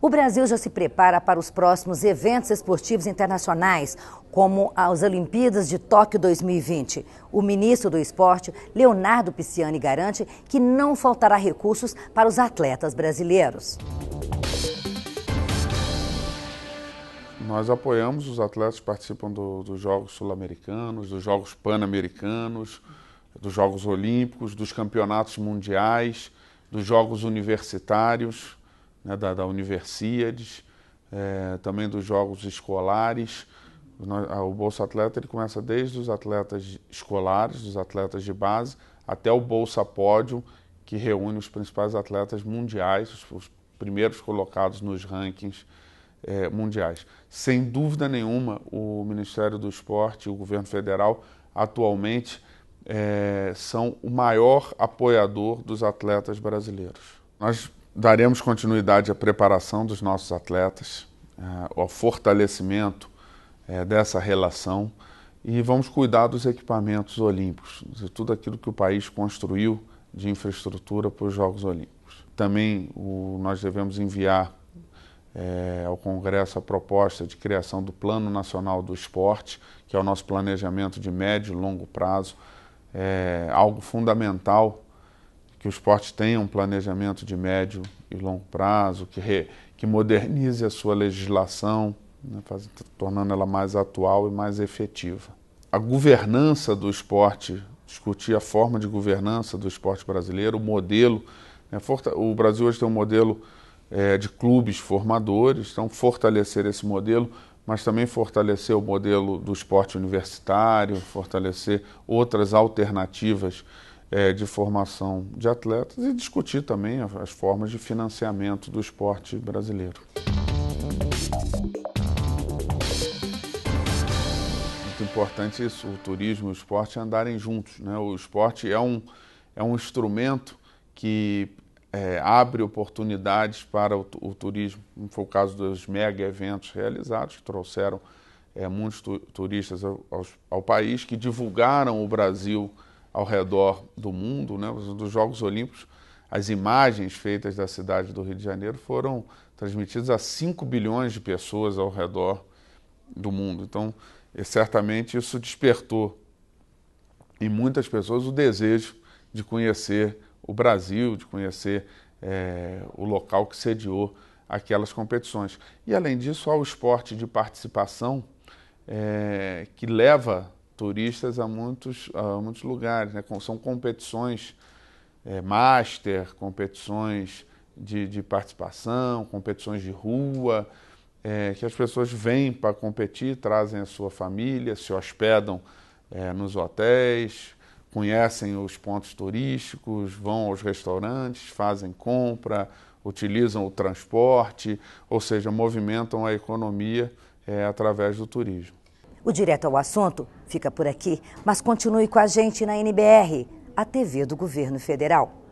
O Brasil já se prepara para os próximos eventos esportivos internacionais, como as Olimpíadas de Tóquio 2020. O ministro do Esporte, Leonardo Pisciani, garante que não faltará recursos para os atletas brasileiros. Nós apoiamos os atletas que participam do, dos Jogos Sul-Americanos, dos Jogos Pan-Americanos, dos Jogos Olímpicos, dos campeonatos mundiais, dos Jogos universitários né, da, da é, também dos jogos escolares. O Bolsa Atleta ele começa desde os atletas escolares, dos atletas de base, até o Bolsa Pódio, que reúne os principais atletas mundiais, os, os primeiros colocados nos rankings é, mundiais. Sem dúvida nenhuma, o Ministério do Esporte e o governo federal atualmente é, são o maior apoiador dos atletas brasileiros. Nós daremos continuidade à preparação dos nossos atletas, eh, ao fortalecimento eh, dessa relação e vamos cuidar dos equipamentos olímpicos, de tudo aquilo que o país construiu de infraestrutura para os Jogos Olímpicos. Também o, nós devemos enviar é, ao Congresso a proposta de criação do Plano Nacional do Esporte, que é o nosso planejamento de médio e longo prazo, é, algo fundamental que o esporte tenha um planejamento de médio e longo prazo, que, re, que modernize a sua legislação, né, faz, tornando ela mais atual e mais efetiva. A governança do esporte, discutir a forma de governança do esporte brasileiro, o modelo. Né, o Brasil hoje tem um modelo é, de clubes formadores, então fortalecer esse modelo, mas também fortalecer o modelo do esporte universitário, fortalecer outras alternativas é, de formação de atletas e discutir também as formas de financiamento do esporte brasileiro. Muito importante isso, o turismo e o esporte andarem juntos. Né? O esporte é um, é um instrumento que é, abre oportunidades para o, o, turismo, foi o caso dos mega eventos realizados, que trouxeram é, muitos tu, turistas ao, ao, ao país, que divulgaram o Brasil ao redor do mundo, né? dos Jogos Olímpicos, as imagens feitas da cidade do Rio de Janeiro foram transmitidas a 5 bilhões de pessoas ao redor do mundo. Então, é, certamente isso despertou em muitas pessoas o desejo de conhecer o Brasil, de conhecer é, o local que sediou aquelas competições. E além disso, há o esporte de participação é, que leva turistas a muitos, a muitos lugares. Né? São competições é, master, competições de, de, participação, competições de rua, é, que as pessoas vêm para competir, trazem a sua família, se hospedam é, nos hotéis, conhecem os pontos turísticos, vão aos restaurantes, fazem compra, utilizam o transporte, ou seja, movimentam a economia é, através do turismo. O Direto ao Assunto fica por aqui, mas continue com a gente na NBR, a TV do Governo Federal.